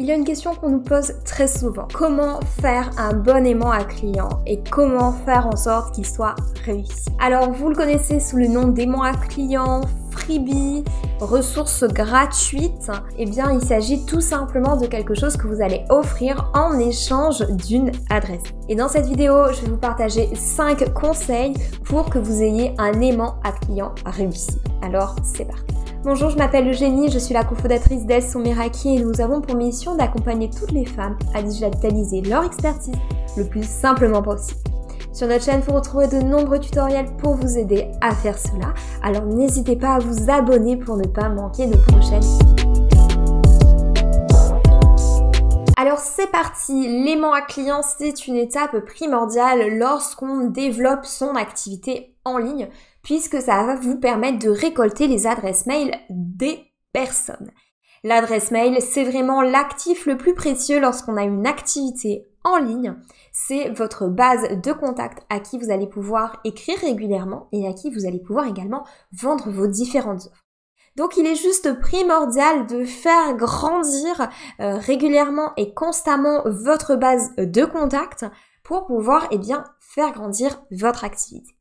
Il y a une question qu'on nous pose très souvent. Comment faire un bon aimant à client et comment faire en sorte qu'il soit réussi Alors vous le connaissez sous le nom d'aimant à client, freebie, ressource gratuite. eh bien il s'agit tout simplement de quelque chose que vous allez offrir en échange d'une adresse. Et dans cette vidéo, je vais vous partager 5 conseils pour que vous ayez un aimant à client réussi. Alors c'est parti Bonjour, je m'appelle Eugénie, je suis la cofondatrice d'Elles sont et nous avons pour mission d'accompagner toutes les femmes à digitaliser leur expertise le plus simplement possible. Sur notre chaîne, vous retrouverez de nombreux tutoriels pour vous aider à faire cela, alors n'hésitez pas à vous abonner pour ne pas manquer de prochaines vidéos. Alors c'est parti, l'aimant à client, c'est une étape primordiale lorsqu'on développe son activité en ligne, puisque ça va vous permettre de récolter les adresses mail des personnes. L'adresse mail, c'est vraiment l'actif le plus précieux lorsqu'on a une activité en ligne. C'est votre base de contact à qui vous allez pouvoir écrire régulièrement et à qui vous allez pouvoir également vendre vos différentes offres. Donc il est juste primordial de faire grandir euh, régulièrement et constamment votre base de contact pour pouvoir eh bien, faire grandir votre activité.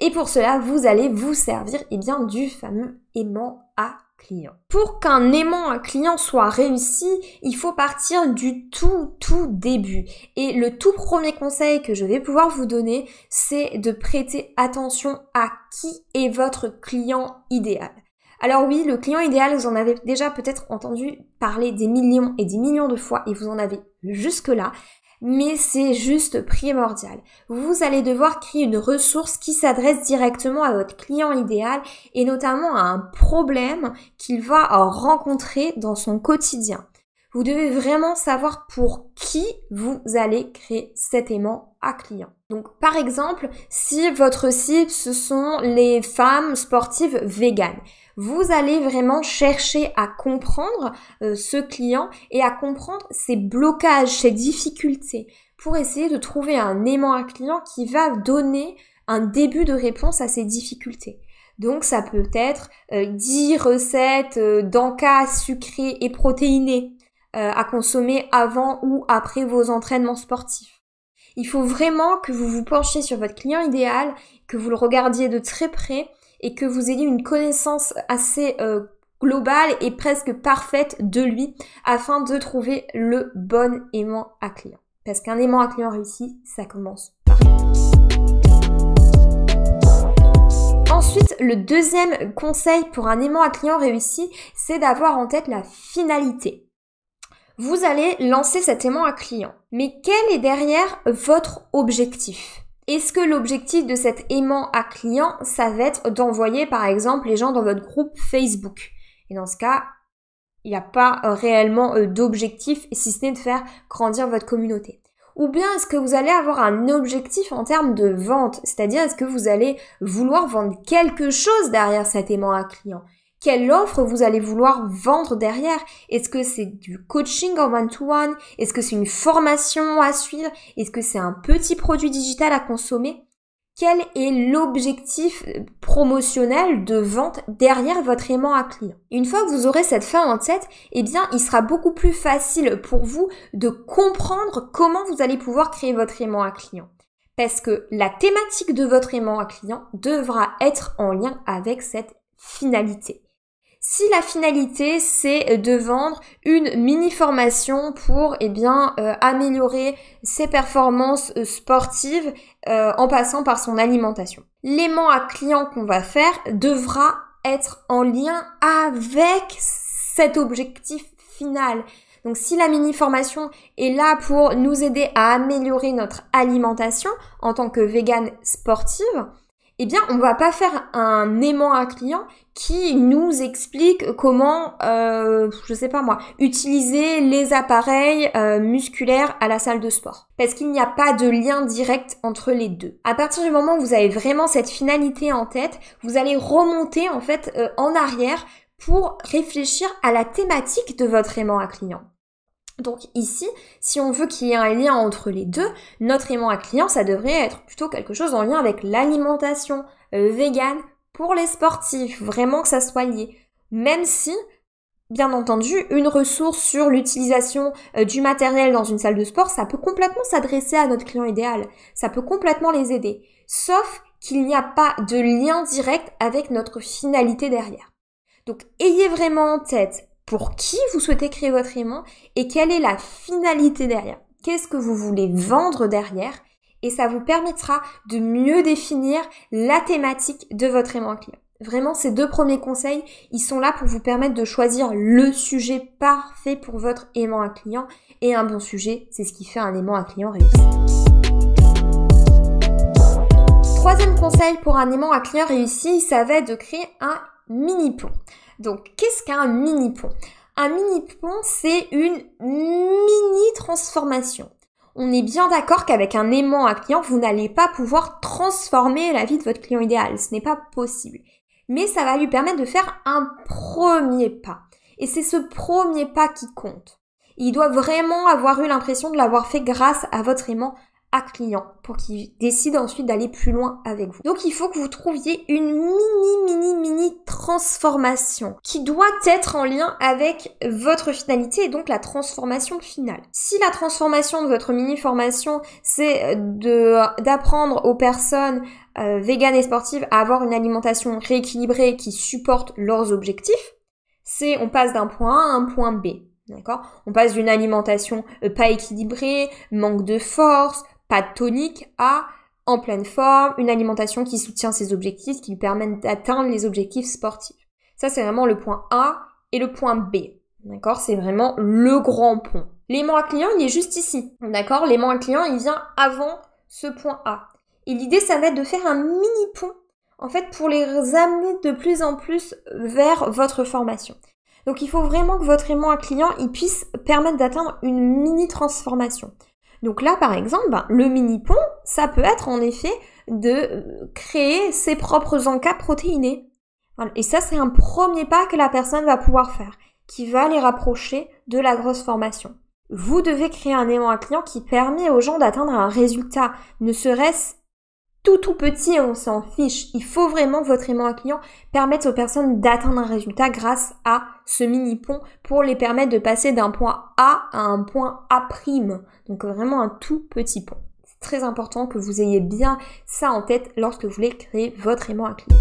Et pour cela, vous allez vous servir eh bien, du fameux aimant à client. Pour qu'un aimant à client soit réussi, il faut partir du tout, tout début. Et le tout premier conseil que je vais pouvoir vous donner, c'est de prêter attention à qui est votre client idéal. Alors oui, le client idéal, vous en avez déjà peut-être entendu parler des millions et des millions de fois et vous en avez jusque-là mais c'est juste primordial. Vous allez devoir créer une ressource qui s'adresse directement à votre client idéal et notamment à un problème qu'il va rencontrer dans son quotidien. Vous devez vraiment savoir pour qui vous allez créer cet aimant à client. Donc par exemple, si votre cible ce sont les femmes sportives véganes, vous allez vraiment chercher à comprendre euh, ce client et à comprendre ses blocages, ses difficultés pour essayer de trouver un aimant à client qui va donner un début de réponse à ses difficultés. Donc ça peut être 10 euh, recettes d'enca euh, d'encas sucrées et protéinées euh, à consommer avant ou après vos entraînements sportifs. Il faut vraiment que vous vous penchiez sur votre client idéal, que vous le regardiez de très près et que vous ayez une connaissance assez euh, globale et presque parfaite de lui afin de trouver le bon aimant à client. Parce qu'un aimant à client réussi, ça commence par Ensuite, le deuxième conseil pour un aimant à client réussi, c'est d'avoir en tête la finalité vous allez lancer cet aimant à client. Mais quel est derrière votre objectif Est-ce que l'objectif de cet aimant à client, ça va être d'envoyer par exemple les gens dans votre groupe Facebook Et dans ce cas, il n'y a pas euh, réellement euh, d'objectif si ce n'est de faire grandir votre communauté. Ou bien est-ce que vous allez avoir un objectif en termes de vente C'est-à-dire est-ce que vous allez vouloir vendre quelque chose derrière cet aimant à client quelle offre vous allez vouloir vendre derrière. Est-ce que c'est du coaching en one-to-one Est-ce que c'est une formation à suivre Est-ce que c'est un petit produit digital à consommer Quel est l'objectif euh, promotionnel de vente derrière votre aimant à client Une fois que vous aurez cette fin en tête, eh bien, il sera beaucoup plus facile pour vous de comprendre comment vous allez pouvoir créer votre aimant à client parce que la thématique de votre aimant à client devra être en lien avec cette finalité si la finalité c'est de vendre une mini formation pour eh bien euh, améliorer ses performances euh, sportives euh, en passant par son alimentation. L'aimant à client qu'on va faire devra être en lien avec cet objectif final. Donc si la mini formation est là pour nous aider à améliorer notre alimentation en tant que végane sportive, eh bien, on va pas faire un aimant à client qui nous explique comment, euh, je sais pas moi, utiliser les appareils euh, musculaires à la salle de sport. Parce qu'il n'y a pas de lien direct entre les deux. À partir du moment où vous avez vraiment cette finalité en tête, vous allez remonter en fait euh, en arrière pour réfléchir à la thématique de votre aimant à client. Donc ici, si on veut qu'il y ait un lien entre les deux, notre aimant à client, ça devrait être plutôt quelque chose en lien avec l'alimentation euh, végane pour les sportifs, vraiment que ça soit lié. Même si, bien entendu, une ressource sur l'utilisation euh, du matériel dans une salle de sport, ça peut complètement s'adresser à notre client idéal, ça peut complètement les aider, sauf qu'il n'y a pas de lien direct avec notre finalité derrière. Donc ayez vraiment en tête pour qui vous souhaitez créer votre aimant et quelle est la finalité derrière. Qu'est-ce que vous voulez vendre derrière et ça vous permettra de mieux définir la thématique de votre aimant à client. Vraiment, ces deux premiers conseils, ils sont là pour vous permettre de choisir le sujet parfait pour votre aimant à client. Et un bon sujet, c'est ce qui fait un aimant à client réussi. Troisième conseil pour un aimant à client réussi, ça va être de créer un mini pont. Donc, qu'est-ce qu'un mini-pont Un mini-pont, c'est une mini-transformation. On est bien d'accord qu'avec un aimant à client, vous n'allez pas pouvoir transformer la vie de votre client idéal. Ce n'est pas possible. Mais ça va lui permettre de faire un premier pas. Et c'est ce premier pas qui compte. Il doit vraiment avoir eu l'impression de l'avoir fait grâce à votre aimant à client pour qu'il décide ensuite d'aller plus loin avec vous. Donc il faut que vous trouviez une mini mini mini transformation qui doit être en lien avec votre finalité et donc la transformation finale. Si la transformation de votre mini formation c'est euh, de d'apprendre aux personnes euh, véganes et sportives à avoir une alimentation rééquilibrée qui supporte leurs objectifs, c'est on passe d'un point A à un point B. D'accord On passe d'une alimentation euh, pas équilibrée, manque de force, pas tonique à en pleine forme, une alimentation qui soutient ses objectifs, qui lui permettent d'atteindre les objectifs sportifs. Ça, c'est vraiment le point A et le point B. D'accord C'est vraiment le grand pont. L'aimant à client, il est juste ici. D'accord L'aimant à client, il vient avant ce point A. Et l'idée, ça va être de faire un mini pont, en fait, pour les amener de plus en plus vers votre formation. Donc, il faut vraiment que votre aimant à client, il puisse permettre d'atteindre une mini transformation. Donc là, par exemple, ben, le mini-pont, ça peut être en effet de euh, créer ses propres encas protéinés. Et ça, c'est un premier pas que la personne va pouvoir faire, qui va les rapprocher de la grosse formation. Vous devez créer un aimant client qui permet aux gens d'atteindre un résultat, ne serait-ce tout tout petit, hein, on s'en fiche. Il faut vraiment que votre aimant à client permette aux personnes d'atteindre un résultat grâce à ce mini pont pour les permettre de passer d'un point A à un point A'. Donc vraiment un tout petit pont. C'est très important que vous ayez bien ça en tête lorsque vous voulez créer votre aimant à client.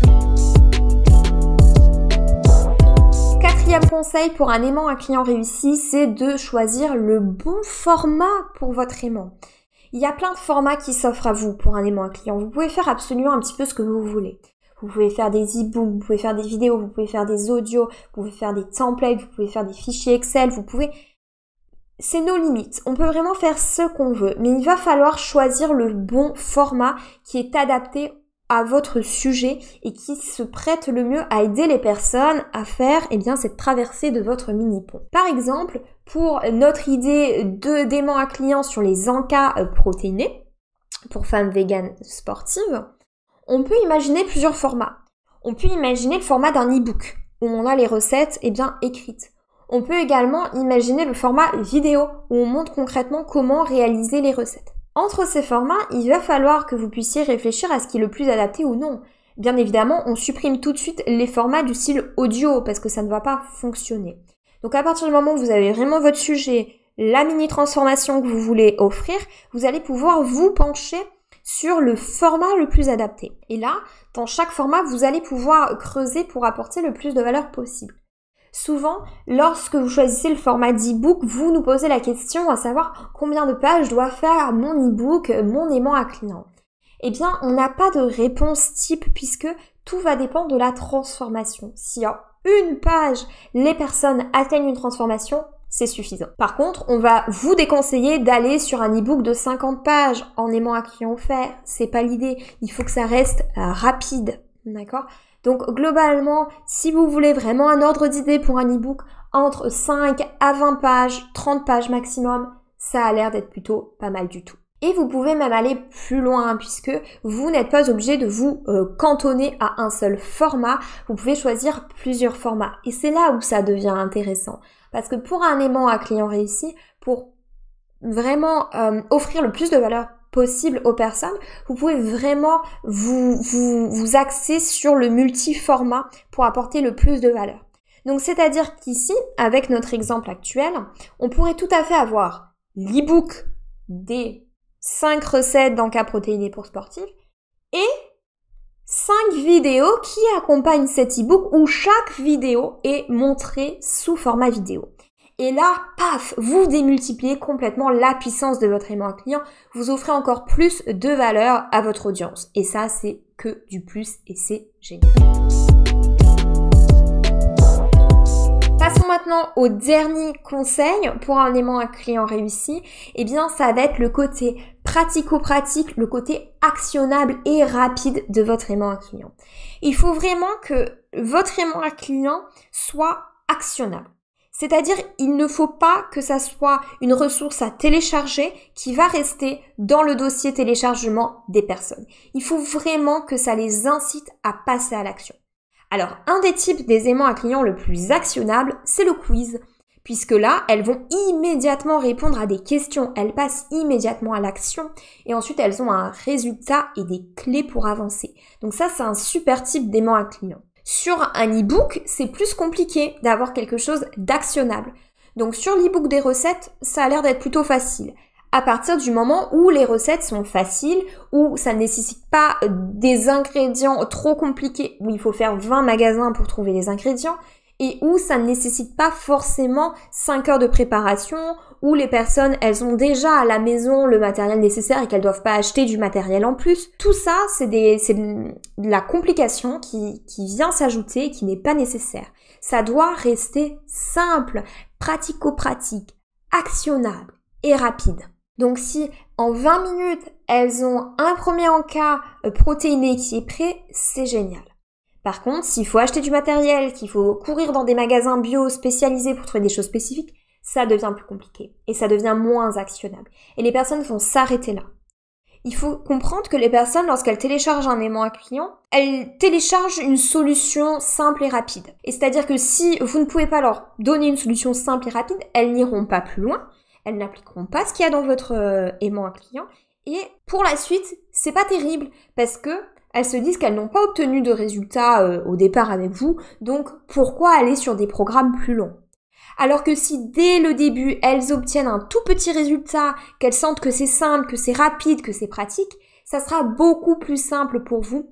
Quatrième conseil pour un aimant à client réussi, c'est de choisir le bon format pour votre aimant. Il y a plein de formats qui s'offrent à vous pour un aimant client. Vous pouvez faire absolument un petit peu ce que vous voulez. Vous pouvez faire des e-books, vous pouvez faire des vidéos, vous pouvez faire des audios, vous pouvez faire des templates, vous pouvez faire des fichiers Excel, vous pouvez... C'est nos limites. On peut vraiment faire ce qu'on veut, mais il va falloir choisir le bon format qui est adapté votre sujet et qui se prête le mieux à aider les personnes à faire et eh bien, cette traversée de votre mini-pont. Par exemple, pour notre idée de dément à clients sur les encas euh, protéinés pour femmes véganes sportives, on peut imaginer plusieurs formats. On peut imaginer le format d'un e-book où on a les recettes et eh bien, écrites. On peut également imaginer le format vidéo où on montre concrètement comment réaliser les recettes. Entre ces formats, il va falloir que vous puissiez réfléchir à ce qui est le plus adapté ou non. Bien évidemment, on supprime tout de suite les formats du style audio parce que ça ne va pas fonctionner. Donc à partir du moment où vous avez vraiment votre sujet, la mini transformation que vous voulez offrir, vous allez pouvoir vous pencher sur le format le plus adapté. Et là, dans chaque format, vous allez pouvoir creuser pour apporter le plus de valeur possible. Souvent, lorsque vous choisissez le format d'e-book, vous nous posez la question à savoir combien de pages doit faire mon e-book, mon aimant à client. Eh bien, on n'a pas de réponse type puisque tout va dépendre de la transformation. Si en une page, les personnes atteignent une transformation, c'est suffisant. Par contre, on va vous déconseiller d'aller sur un e-book de 50 pages en aimant à client faire, C'est pas l'idée. Il faut que ça reste euh, rapide. D'accord Donc globalement, si vous voulez vraiment un ordre d'idée pour un e-book, entre 5 à 20 pages, 30 pages maximum, ça a l'air d'être plutôt pas mal du tout. Et vous pouvez même aller plus loin hein, puisque vous n'êtes pas obligé de vous euh, cantonner à un seul format. Vous pouvez choisir plusieurs formats. Et c'est là où ça devient intéressant. Parce que pour un aimant à client réussi, pour vraiment euh, offrir le plus de valeur possible aux personnes, vous pouvez vraiment vous, axer sur le multiformat pour apporter le plus de valeur. Donc c'est-à-dire qu'ici, avec notre exemple actuel, on pourrait tout à fait avoir l'e-book des 5 recettes dans cas pour sportifs et 5 vidéos qui accompagnent cet e-book où chaque vidéo est montrée sous format vidéo. Et là, paf, vous démultipliez complètement la puissance de votre aimant client. Vous offrez encore plus de valeur à votre audience. Et ça, c'est que du plus et c'est génial. Passons maintenant au dernier conseil pour un aimant à client réussi. Eh bien, ça va être le côté pratico-pratique, le côté actionnable et rapide de votre aimant à client. Il faut vraiment que votre aimant à client soit actionnable. C'est-à-dire, il ne faut pas que ça soit une ressource à télécharger qui va rester dans le dossier téléchargement des personnes. Il faut vraiment que ça les incite à passer à l'action. Alors, un des types des aimants à clients le plus actionnable, c'est le quiz. Puisque là, elles vont immédiatement répondre à des questions, elles passent immédiatement à l'action et ensuite elles ont un résultat et des clés pour avancer. Donc ça, c'est un super type d'aimant à client. Sur un e-book, c'est plus compliqué d'avoir quelque chose d'actionnable. Donc sur l'e-book des recettes, ça a l'air d'être plutôt facile. À partir du moment où les recettes sont faciles, où ça ne nécessite pas euh, des ingrédients trop compliqués, où il faut faire 20 magasins pour trouver les ingrédients, et où ça ne nécessite pas forcément 5 heures de préparation, où les personnes, elles ont déjà à la maison le matériel nécessaire et qu'elles ne doivent pas acheter du matériel en plus. Tout ça, c'est de la complication qui, qui vient s'ajouter et qui n'est pas nécessaire. Ça doit rester simple, pratico-pratique, actionnable et rapide. Donc si en 20 minutes, elles ont un premier encas euh, protéiné qui est prêt, c'est génial. Par contre, s'il faut acheter du matériel, qu'il faut courir dans des magasins bio spécialisés pour trouver des choses spécifiques, ça devient plus compliqué et ça devient moins actionnable. Et les personnes vont s'arrêter là. Il faut comprendre que les personnes, lorsqu'elles téléchargent un aimant à client, elles téléchargent une solution simple et rapide. Et c'est-à-dire que si vous ne pouvez pas leur donner une solution simple et rapide, elles n'iront pas plus loin, elles n'appliqueront pas ce qu'il y a dans votre euh, aimant à client. Et pour la suite, c'est pas terrible parce que elles se disent qu'elles n'ont pas obtenu de résultats euh, au départ avec vous, donc pourquoi aller sur des programmes plus longs alors que si dès le début elles obtiennent un tout petit résultat, qu'elles sentent que c'est simple, que c'est rapide, que c'est pratique, ça sera beaucoup plus simple pour vous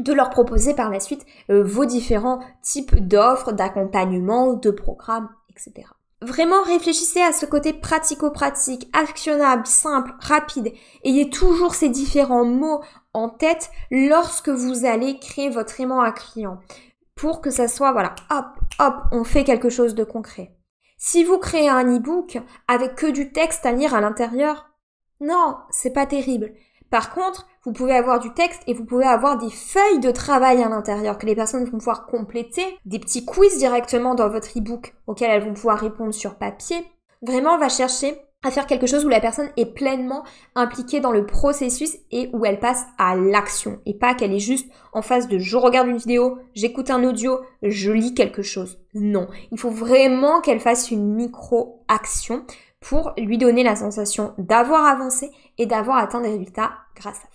de leur proposer par la suite euh, vos différents types d'offres, d'accompagnement, de programmes, etc. Vraiment réfléchissez à ce côté pratico-pratique, actionnable, simple, rapide. Ayez toujours ces différents mots en tête lorsque vous allez créer votre aimant à client pour que ça soit, voilà, hop, hop, on fait quelque chose de concret. Si vous créez un e-book avec que du texte à lire à l'intérieur, non, c'est pas terrible. Par contre, vous pouvez avoir du texte et vous pouvez avoir des feuilles de travail à l'intérieur que les personnes vont pouvoir compléter, des petits quiz directement dans votre e-book auxquels elles vont pouvoir répondre sur papier. Vraiment, on va chercher à faire quelque chose où la personne est pleinement impliquée dans le processus et où elle passe à l'action et pas qu'elle est juste en face de je regarde une vidéo, j'écoute un audio, je lis quelque chose. Non, il faut vraiment qu'elle fasse une micro-action pour lui donner la sensation d'avoir avancé et d'avoir atteint des résultats grâce à ça.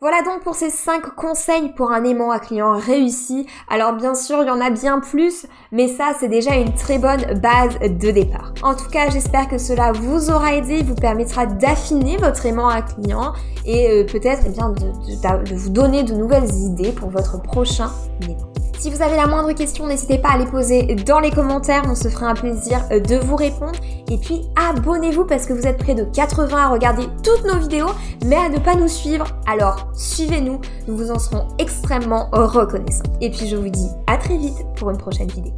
Voilà donc pour ces 5 conseils pour un aimant à client réussi. Alors bien sûr, il y en a bien plus, mais ça c'est déjà une très bonne base de départ. En tout cas, j'espère que cela vous aura aidé, vous permettra d'affiner votre aimant à client et euh, peut-être eh bien de, de vous donner de nouvelles idées pour votre prochain aimant. Si vous avez la moindre question, n'hésitez pas à les poser dans les commentaires, on se fera un plaisir euh, de vous répondre. Et puis abonnez-vous parce que vous êtes près de 80 à regarder toutes nos vidéos, mais à ne pas nous suivre, alors suivez-nous, nous vous en serons extrêmement reconnaissants. Et puis je vous dis à très vite pour une prochaine vidéo.